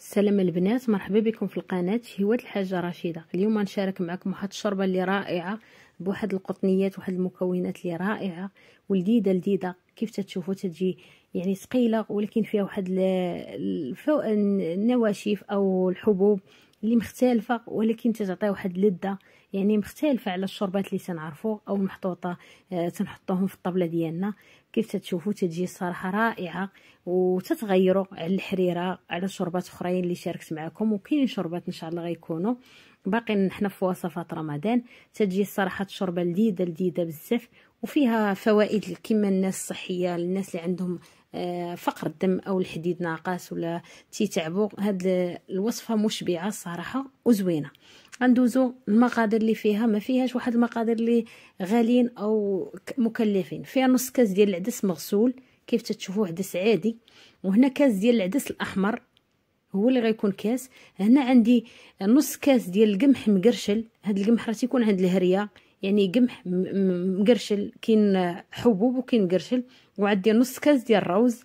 السلام البنات مرحبا بكم في القناه هواة الحاجه رشيده اليوم نشارك معكم واحد الشوربه اللي رائعه بواحد القطنيات واحد المكونات اللي رائعه ولذيذه لذيذه كيف تتشوفوا تجي يعني ثقيله ولكن فيها واحد النواشف او الحبوب اللي مختلفه ولكن تتعطي واحد اللذه يعني مختلفه على الشربات اللي تنعرفوا او المحطوطه آه تنحطوهم في الطبله ديالنا كيف تتشوفوا تجي صراحه رائعه وتتغيروا على الحريره على شربات اخرين اللي شاركت معكم وكاين شربات ان شاء الله غيكونوا باقي حنا في وصفات رمضان تجي الصراحه شوربه لذيذه لذيذه بزاف وفيها فوائد كما الناس الصحيه الناس اللي عندهم آه، فقر الدم او الحديد ناقص ولا تيتعبوا هاد الوصفه مشبعه الصراحه وزوينه غندوزو المقادير اللي فيها ما فيهاش واحد المقادير اللي غاليين او مكلفين فيها نص كاس ديال العدس مغسول كيف تتشوفوا عدس عادي وهنا كاس ديال العدس الاحمر هو اللي غيكون كاس هنا عندي نص كاس ديال القمح مقرشل هاد القمح راه تيكون عند الهريه يعني قمح مقرشل كاين حبوب وكاين قرشل وعندي نص كاس ديال الروز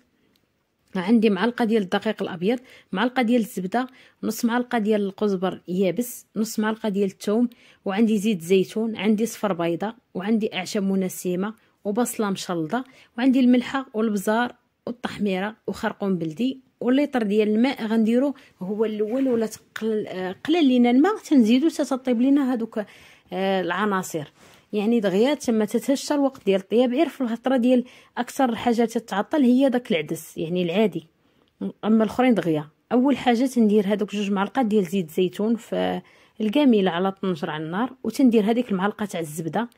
عندي معلقه ديال الدقيق الابيض معلقه ديال الزبده نص معلقه ديال القزبر يابس نص معلقه ديال الثوم وعندي زيت زيتون عندي صفر بيضه وعندي اعشاب منسمه وبصله مشلضه وعندي الملحه والبزار والطحميره وخرقوم بلدي والليتر ديال الماء غنديرو هو الاول ولا تقل قلال لينا الماء تنزيدو حتى تطيب لينا هذوك آه، العناصر يعني دغيا تما تتهشى الوقت ديال الطياب غير في الهضره ديال اكثر حاجه تتعطل هي داك العدس يعني العادي اما الاخرين دغيا اول حاجه تندير هذوك جوج معلقات ديال زيت زيتون في الكامله على طنجره على النار وتندير هذيك المعلقه تاع الزبده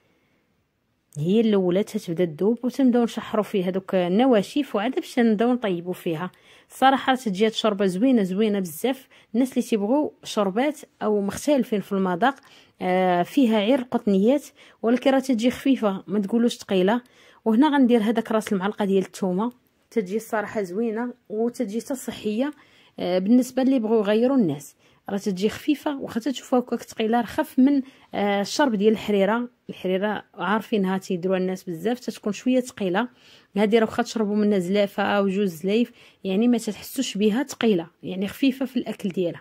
هي الاولى تبدا تذوب وتنبداو نشحروا فيه دوك النواشف وعاد باش نبداو نطيبوا فيها صراحه تجي شوربه زوينه زوينه بزاف الناس اللي تيبغوا شربات او مختلفين في المذاق آه فيها عير قطنيات ولكن راه تجي خفيفه ما تقولوش ثقيله وهنا غندير هذاك راس المعلقه ديال الثومه تجي الصراحه زوينه وتجي حتى صحيه آه بالنسبه اللي بغوا يغيروا الناس راه تجي خفيفه واخا تشوفوها هكاك ثقيله رخف من آه، الشرب ديال الحريره الحريره عارفينها تيديروها الناس بزاف تتكون شويه ثقيله هذه راه واخا تشربوا منها زلافه وجوج زلايف يعني ما تحسوش بها ثقيله يعني خفيفه في الاكل ديالها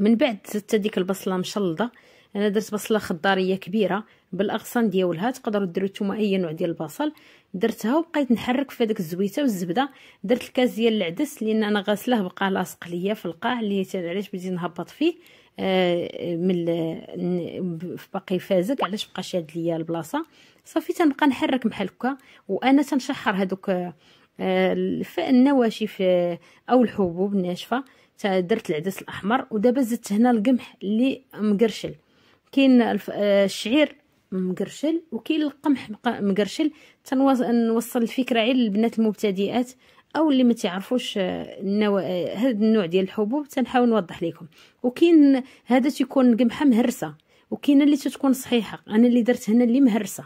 من بعد زدت ديك البصله مشلضه انا درت بصله خضاريه كبيره بالاغصان ديالها تقدروا ديروا نتوما اي نوع ديال البصل درتها وبقيت نحرك في هذيك الزويته والزبده درت الكاس ديال العدس لان انا غاسله بقى لاصق ليا في القاع اللي علاش بديت نهبط فيه آه، من باقي فازك علاش بقى شاد ليا البلاصه صافي تنبقى نحرك بحال هكا وانا تنشحر هذوك آه، النواشف او الحبوب الناشفه درت العدس الاحمر ودابا زدت هنا القمح اللي مقرشل كاين آه، الشعير مقرشل وكاين القمح مقرشل تنوصل الفكره عيل البنات المبتدئات او اللي ما تعرفوش آه، النوع هذا آه، النوع ديال الحبوب تنحاول نوضح لكم وكاين هذا تيكون قمحه مهرسه وكاينه اللي تتكون صحيحه انا اللي درت هنا اللي مهرسه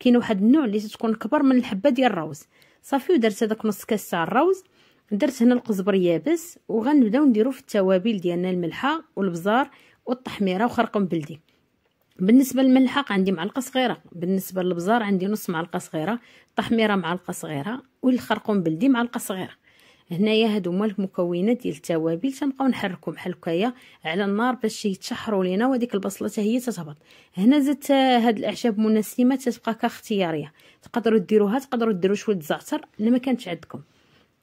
كاين واحد النوع اللي تتكون كبر من الحبه ديال الروز صافي ودرت هذاك نص كاس تاع الروز درت هنا القزبر يابس وغنبداو نديرو في التوابل ديالنا الملحه والبزار والتحميره وخرقوم بلدي بالنسبه للملحق عندي معلقه صغيره بالنسبه للبزار عندي نص معلقه صغيره التحميره معلقه صغيره والخرقوم بلدي معلقه صغيره هنايا هادو هما المكونات ديال التوابل تنبقاو نحركهم بحال هكايا على النار باش يتشحروا لينا وهذيك البصله حتى هي تتهبط هنا زدت هاد الاعشاب مناسبه تتبقى كاختياريه تقدروا ديروها تقدروا ديروا شويه الزعتر اللي ما كانتش عندكم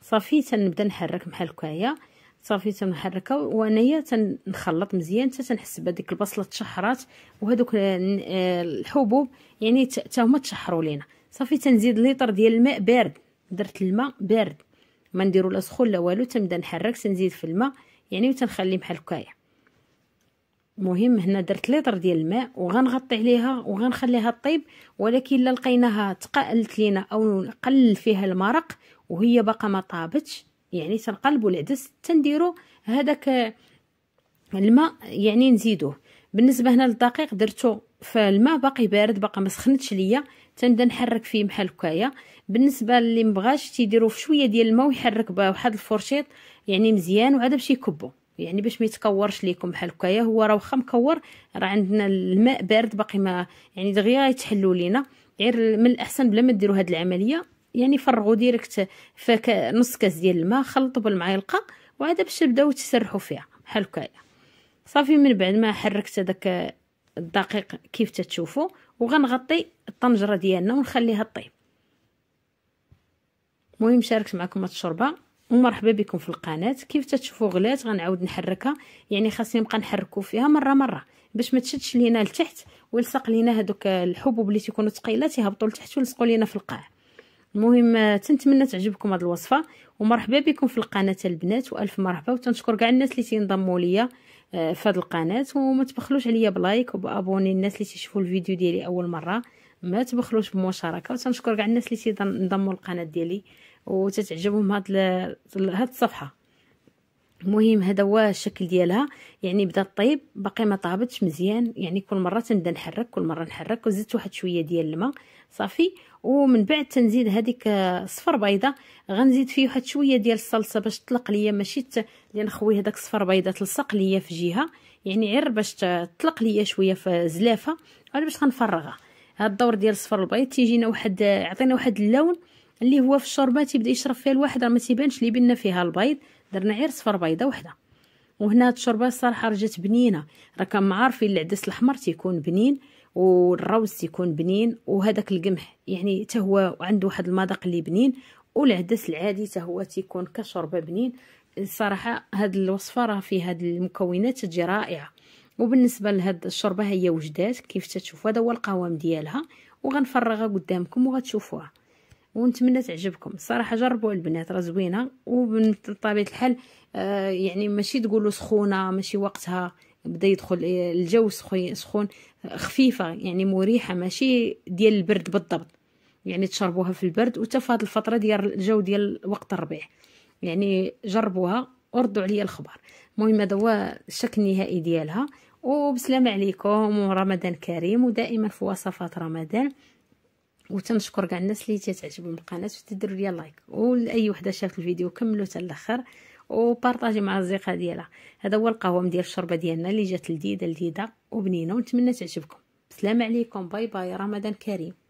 صافي تنبدا نحرك بحال هكايا صافي تنحركها وانايا تنخلط مزيان حتى تنحس بهذيك البصله تشحرات وهذوك الحبوب يعني حتى هما تشحروا لينا صافي تنزيد ليطر ديال الماء بارد درت الماء بارد ما نديرو لا سخون لا والو تنبدا نحرك تنزيد في الماء يعني وتنخليه بحال هكايا مهم هنا درت لتر ديال الماء وغنغطي عليها وغنخليها طيب ولكن الا لقيناها تقالت لينا او قل فيها المرق وهي باقا ما طابتش يعني تنقلبوا العدس تنديروا هذاك الماء يعني نزيدوه بالنسبه هنا للدقيق درتو فالماء باقي بارد باقا ما سخنتش ليا تنبدا نحرك فيه بحال هكايا بالنسبه اللي مبغاش تيديروا في شويه ديال الماء ويحرك بواحد الفرشيط يعني مزيان وعاد باش يكبو يعني باش ما يتكورش ليكم بحال هكايا هو راه واخا مكور راه عندنا الماء بارد باقي ما يعني دغيا يتحلوا لينا غير من الاحسن بلا ما ديروا هذه العمليه يعني فرغوا ديريكت فك نص كاس ديال الماء خلطوا بالمعلقه وعاد باش تبداو تسرحوا فيها بحال هكايا صافي من بعد ما حركت هذاك الدقيق كيف تتشوفوا وغنغطي الطنجره ديالنا ونخليها طيب المهم شاركت معكم الشوربه ومرحبا بكم في القناه كيف تتشوفوا غلات غنعاود نحركها يعني خاصني نبقى نحركو فيها مره مره باش ما تشدش لينا لتحت ويلصق لينا هذوك الحبوب اللي تيكونوا ثقيلات يهبطوا لتحت ويلصقوا لينا في القاع المهم تنتمنى تعجبكم هذه الوصفه ومرحبا بكم في القناه البنات والف مرحبا وتنشكر كاع الناس اللي تينضموا ليا آه، في هذه القناه وما تبخلوش عليا بلايك وبابوني الناس اللي تيشوفوا الفيديو ديالي اول مره ما تبخلوش بمشاركه وتنشكر كاع الناس اللي تينضموا للقناه ديالي وتتعجبهم هاد هاد الصفحه المهم هذا هو الشكل ديالها يعني بدا طيب باقي ما طابتش مزيان يعني كل مره تنبدا نحرك كل مره نحرك وزدت واحد شويه ديال الماء صافي ومن بعد تنزيد هذيك صفر بيضه غنزيد فيه واحد شويه ديال الصلصه باش تطلق ليا ماشي ت... خوي هذاك صفر بيضه تلصق ليا في جهه يعني غير باش تطلق ليا شويه في زلافه ولا باش غنفرغها هاد الدور ديال الصفر البيض تيجينا واحد يعطينا واحد اللون اللي هو في الشوربه تيبدا يشرب فيها الواحد راه ما تيبانش لي بينا فيها البيض درنا غير صفر بيضه وحده وهنا هاد الشوربه الصراحه رجات بنينه راكم عارفين العدس الاحمر تيكون بنين والروز تيكون بنين وهذاك القمح يعني حتى هو عنده واحد المذاق اللي بنين والعدس العادي حتى هو تيكون كشوربه بنين الصراحه هاد الوصفه راه فيها هاد المكونات تجي رائعه وبالنسبه لهاد الشوربه هي وجدات كيف تتشوفوا هذا هو القوام ديالها وغنفرغها قدامكم وغتشوفوها ونتمنى تعجبكم الصراحه جربوا البنات راه زوينه وبطبيعه الحال آه، يعني ماشي تقولوا سخونه ماشي وقتها بدا يدخل آه، الجو سخون خفيفه يعني مريحه ماشي ديال البرد بالضبط يعني تشربوها في البرد وتا في هذه الفتره ديال الجو ديال وقت الربيع يعني جربوها وردوا عليا الخبر المهم هذا هو الشكل النهائي ديالها وبسلام عليكم ورمضان كريم ودائما في وصفات رمضان وتنشكر كاع الناس اللي تتعجبهم القناه وتديروا ليا لايك ولاي وحده شافت الفيديو كملوا حتى الاخر وبارطاجي مع الزيقه ديالها هذا هو القهوه ديال الشوربه ديالنا اللي جات لذيذه لذيذه وبنينه ونتمنى تعجبكم السلام عليكم باي باي رمضان كريم